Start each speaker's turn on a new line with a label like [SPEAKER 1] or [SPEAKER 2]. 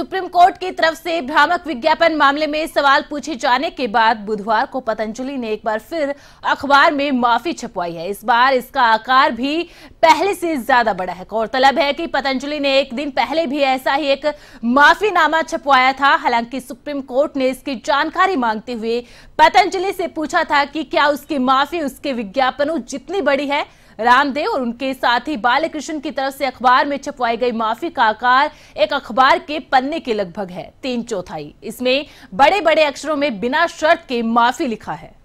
[SPEAKER 1] supreme court की तरफ से भ्रामक विज्ञापन मामले में सवाल पूछे जाने के बाद बुधवार को पतंजलि ने एक बार फिर अखबार में माफी छपवाई है इस बार इसका आकार भी पहले से ज्यादा बड़ा है गौरतलब है कि पतंजलि ने एक दिन पहले भी ऐसा ही एक माफीनामा छपवाया था हालांकि सुप्रीम कोर्ट ने इसकी जानकारी मांगते हुए पतंजलि से पूछा था कि क्या उसकी माफी उसके विज्ञापनों जितनी बड़ी है रामदेव और उनके साथी बालकृष्ण की तरफ से अखबार में छपवाई गई माफी का आकार एक अखबार के पन्ने के लगभग है तीन चौथाई इसमें बड़े बड़े अक्षरों में बिना शर्त के माफी लिखा है